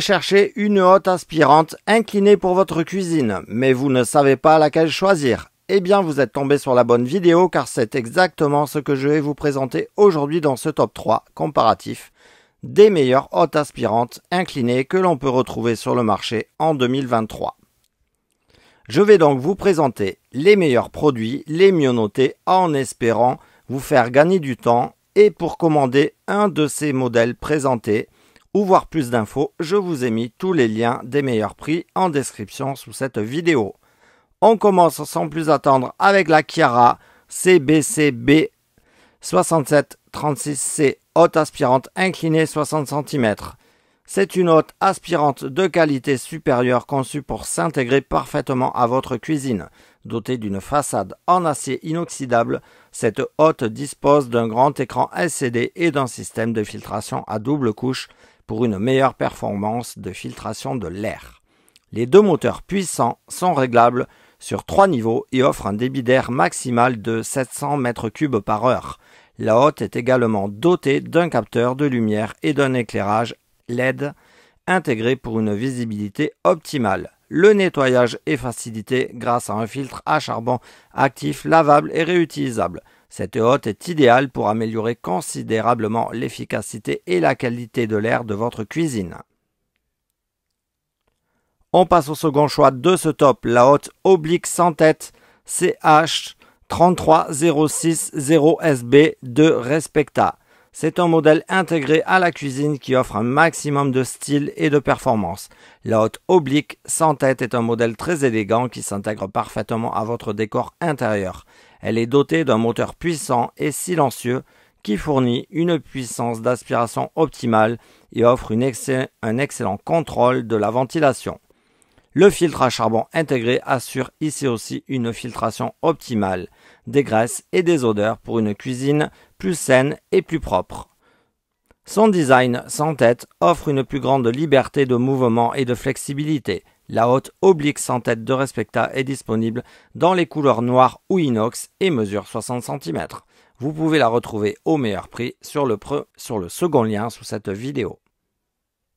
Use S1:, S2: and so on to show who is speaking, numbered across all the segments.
S1: Chercher une haute aspirante inclinée pour votre cuisine, mais vous ne savez pas laquelle choisir. Eh bien, vous êtes tombé sur la bonne vidéo car c'est exactement ce que je vais vous présenter aujourd'hui dans ce top 3 comparatif des meilleures hottes aspirantes inclinées que l'on peut retrouver sur le marché en 2023. Je vais donc vous présenter les meilleurs produits, les mieux notés, en espérant vous faire gagner du temps. Et pour commander un de ces modèles présentés, pour voir plus d'infos, je vous ai mis tous les liens des meilleurs prix en description sous cette vidéo. On commence sans plus attendre avec la Kiara CBCB 6736C haute aspirante inclinée 60 cm. C'est une haute aspirante de qualité supérieure conçue pour s'intégrer parfaitement à votre cuisine. Dotée d'une façade en acier inoxydable, cette haute dispose d'un grand écran LCD et d'un système de filtration à double couche pour une meilleure performance de filtration de l'air. Les deux moteurs puissants sont réglables sur trois niveaux et offrent un débit d'air maximal de 700 m3 par heure. La hotte est également dotée d'un capteur de lumière et d'un éclairage LED intégré pour une visibilité optimale. Le nettoyage est facilité grâce à un filtre à charbon actif, lavable et réutilisable. Cette hotte est idéale pour améliorer considérablement l'efficacité et la qualité de l'air de votre cuisine. On passe au second choix de ce top, la hotte oblique sans tête CH33060SB de Respecta. C'est un modèle intégré à la cuisine qui offre un maximum de style et de performance. La haute oblique sans tête est un modèle très élégant qui s'intègre parfaitement à votre décor intérieur. Elle est dotée d'un moteur puissant et silencieux qui fournit une puissance d'aspiration optimale et offre un excellent contrôle de la ventilation. Le filtre à charbon intégré assure ici aussi une filtration optimale des graisses et des odeurs pour une cuisine plus saine et plus propre. Son design sans tête offre une plus grande liberté de mouvement et de flexibilité. La haute oblique sans tête de Respecta est disponible dans les couleurs noire ou inox et mesure 60 cm. Vous pouvez la retrouver au meilleur prix sur le, sur le second lien sous cette vidéo.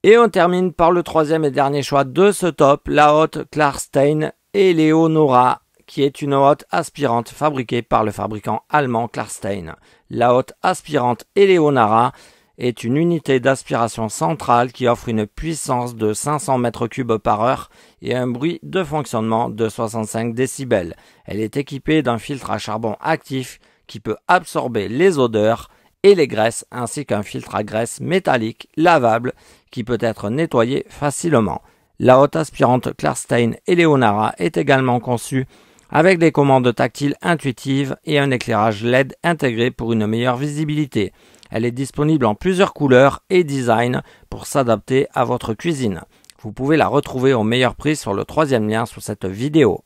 S1: Et on termine par le troisième et dernier choix de ce top, la hotte Klarstein Eleonora, qui est une hotte aspirante fabriquée par le fabricant allemand Klarstein. La hotte aspirante Eleonora est une unité d'aspiration centrale qui offre une puissance de 500 m3 par heure et un bruit de fonctionnement de 65 décibels. Elle est équipée d'un filtre à charbon actif qui peut absorber les odeurs et les graisses ainsi qu'un filtre à graisse métallique lavable qui peut être nettoyé facilement. La haute aspirante Clarstein Eleonara est également conçue avec des commandes tactiles intuitives et un éclairage LED intégré pour une meilleure visibilité. Elle est disponible en plusieurs couleurs et designs pour s'adapter à votre cuisine. Vous pouvez la retrouver au meilleur prix sur le troisième lien sous cette vidéo.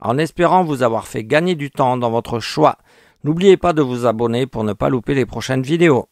S1: En espérant vous avoir fait gagner du temps dans votre choix, n'oubliez pas de vous abonner pour ne pas louper les prochaines vidéos.